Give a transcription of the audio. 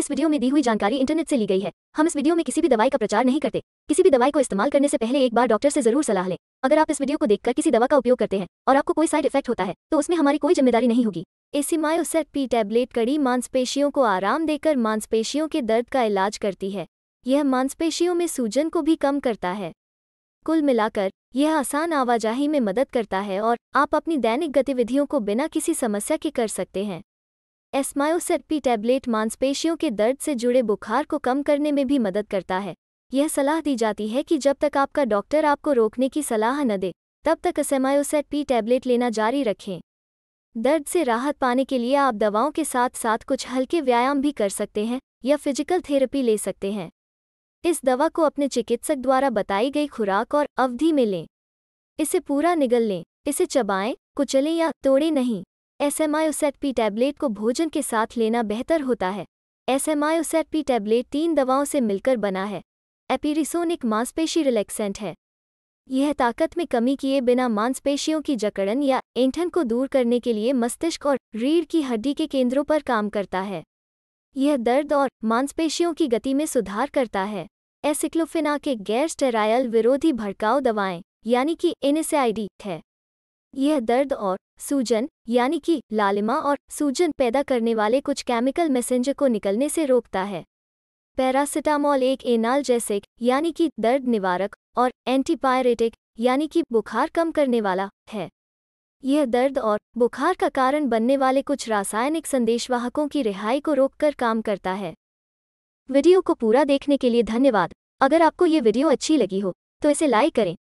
इस वीडियो में दी हुई जानकारी इंटरनेट से ली गई है हम इस वीडियो में किसी भी दवाई का प्रचार नहीं करते किसी भी दवाई को इस्तेमाल करने से पहले एक बार डॉक्टर से जरूर सलाह लें अगर आप इस वीडियो को देखकर किसी दवा का उपयोग करते हैं और आपको कोई साइड इफेक्ट होता है तो उसमें हमारी कोई जिम्मेदारी नहीं होगी एसीमायोसेट पी टैबलेट कड़ी मांसपेशियों को आराम देकर मांसपेशियों के दर्द का इलाज करती है यह मांसपेशियों में सूजन को भी कम करता है कुल मिलाकर यह आसान आवाजाही में मदद करता है और आप अपनी दैनिक गतिविधियों को बिना किसी समस्या के कर सकते हैं एस्मायोसेटपी टैबलेट मांसपेशियों के दर्द से जुड़े बुखार को कम करने में भी मदद करता है यह सलाह दी जाती है कि जब तक आपका डॉक्टर आपको रोकने की सलाह न दे तब तक पी टैबलेट लेना जारी रखें दर्द से राहत पाने के लिए आप दवाओं के साथ साथ कुछ हल्के व्यायाम भी कर सकते हैं या फिजिकल थेरेपी ले सकते हैं इस दवा को अपने चिकित्सक द्वारा बताई गई खुराक और अवधि में लें इसे पूरा निगल लें इसे चबाएं कुचलें या तोड़ें नहीं एसएमआईओसेटपी टैबलेट को भोजन के साथ लेना बेहतर होता है एसएमआईओसेटपी टैबलेट तीन दवाओं से मिलकर बना है एपीरिसोन एक मांसपेशी रिलैक्सेंट है यह ताकत में कमी किए बिना मांसपेशियों की जकड़न या ऐंठन को दूर करने के लिए मस्तिष्क और रीढ़ की हड्डी के केंद्रों पर काम करता है यह दर्द और मांसपेशियों की गति में सुधार करता है एसिक्लोफिनाक एक गैर स्टेरायल विरोधी भड़काऊ दवाएं यानी कि एनएसआईडी है यह दर्द और सूजन यानी कि लालिमा और सूजन पैदा करने वाले कुछ केमिकल मैसेंजर को निकलने से रोकता है पैरासिटामॉल एक एनालजेसिक यानी कि दर्द निवारक और एंटीपायरेटिक यानी कि बुखार कम करने वाला है यह दर्द और बुखार का कारण बनने वाले कुछ रासायनिक संदेशवाहकों की रिहाई को रोककर काम करता है वीडियो को पूरा देखने के लिए धन्यवाद अगर आपको ये वीडियो अच्छी लगी हो तो इसे लाइक करें